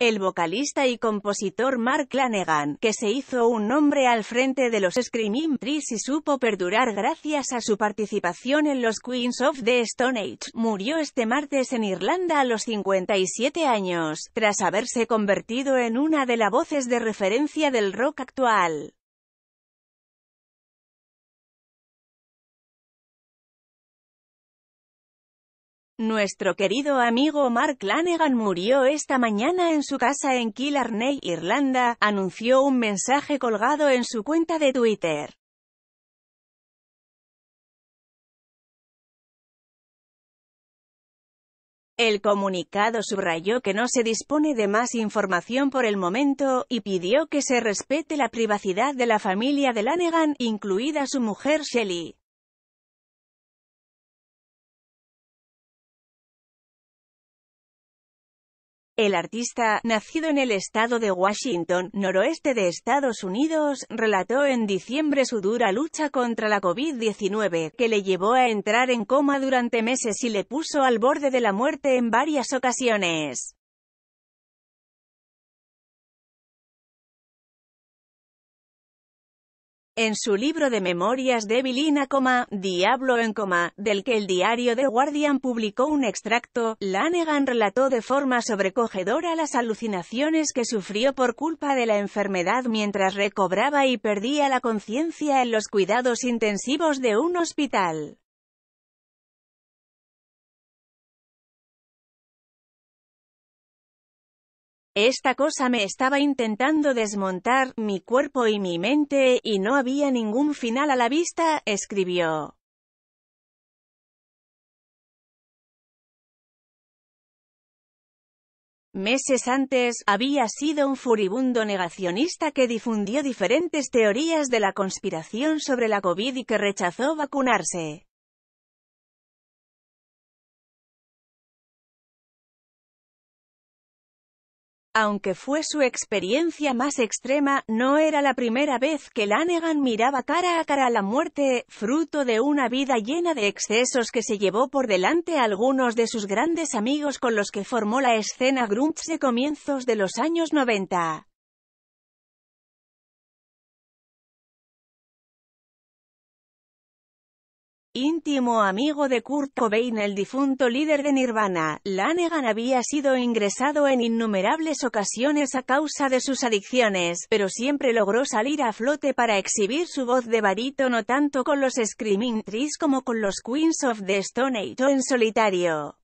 el vocalista y compositor Mark Lanegan, que se hizo un nombre al frente de los Screaming Trees y supo perdurar gracias a su participación en los Queens of the Stone Age, murió este martes en Irlanda a los 57 años, tras haberse convertido en una de las voces de referencia del rock actual. Nuestro querido amigo Mark Lanegan murió esta mañana en su casa en Killarney, Irlanda, anunció un mensaje colgado en su cuenta de Twitter. El comunicado subrayó que no se dispone de más información por el momento, y pidió que se respete la privacidad de la familia de Lanegan, incluida su mujer Shelley. El artista, nacido en el estado de Washington, noroeste de Estados Unidos, relató en diciembre su dura lucha contra la COVID-19, que le llevó a entrar en coma durante meses y le puso al borde de la muerte en varias ocasiones. En su libro de memorias de Evelina, Diablo en coma, del que el diario The Guardian publicó un extracto, Lanegan relató de forma sobrecogedora las alucinaciones que sufrió por culpa de la enfermedad mientras recobraba y perdía la conciencia en los cuidados intensivos de un hospital. Esta cosa me estaba intentando desmontar, mi cuerpo y mi mente, y no había ningún final a la vista, escribió. Meses antes, había sido un furibundo negacionista que difundió diferentes teorías de la conspiración sobre la COVID y que rechazó vacunarse. Aunque fue su experiencia más extrema, no era la primera vez que Lanegan miraba cara a cara la muerte, fruto de una vida llena de excesos que se llevó por delante algunos de sus grandes amigos con los que formó la escena grunts de comienzos de los años 90. íntimo amigo de Kurt Cobain el difunto líder de Nirvana, Lanegan había sido ingresado en innumerables ocasiones a causa de sus adicciones, pero siempre logró salir a flote para exhibir su voz de barítono tanto con los Screaming Trees como con los Queens of the Stone Age o en solitario.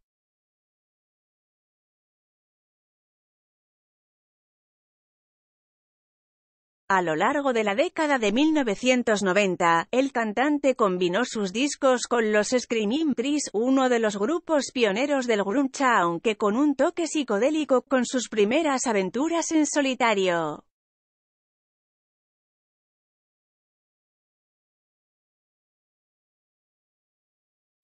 A lo largo de la década de 1990, el cantante combinó sus discos con los Screaming Trees, uno de los grupos pioneros del grunge aunque con un toque psicodélico con sus primeras aventuras en solitario.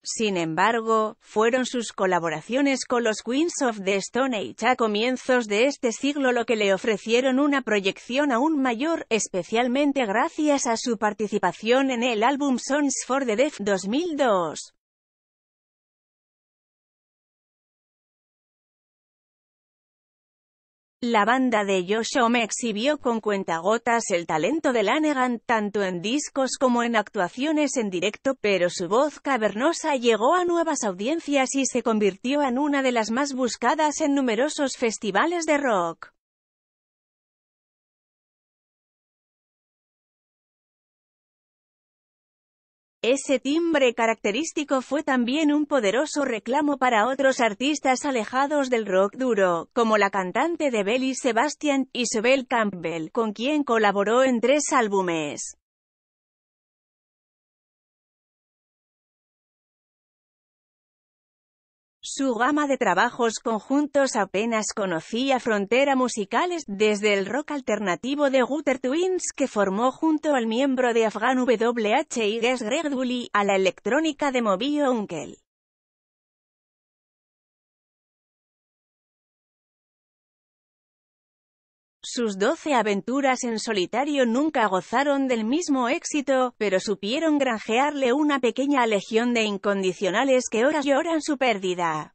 Sin embargo, fueron sus colaboraciones con los Queens of the Stone Age a comienzos de este siglo lo que le ofrecieron una proyección aún mayor, especialmente gracias a su participación en el álbum Songs for the Deaf 2002. La banda de me exhibió con cuentagotas el talento de Lanegan tanto en discos como en actuaciones en directo, pero su voz cavernosa llegó a nuevas audiencias y se convirtió en una de las más buscadas en numerosos festivales de rock. Ese timbre característico fue también un poderoso reclamo para otros artistas alejados del rock duro, como la cantante de Belly Sebastian, Isabel Campbell, con quien colaboró en tres álbumes. Su gama de trabajos conjuntos apenas conocía frontera musicales, desde el rock alternativo de Gutter Twins que formó junto al miembro de Afghan WH y Greg Dooley, a la electrónica de Moby Unkel. Sus doce aventuras en solitario nunca gozaron del mismo éxito, pero supieron granjearle una pequeña legión de incondicionales que ahora lloran su pérdida.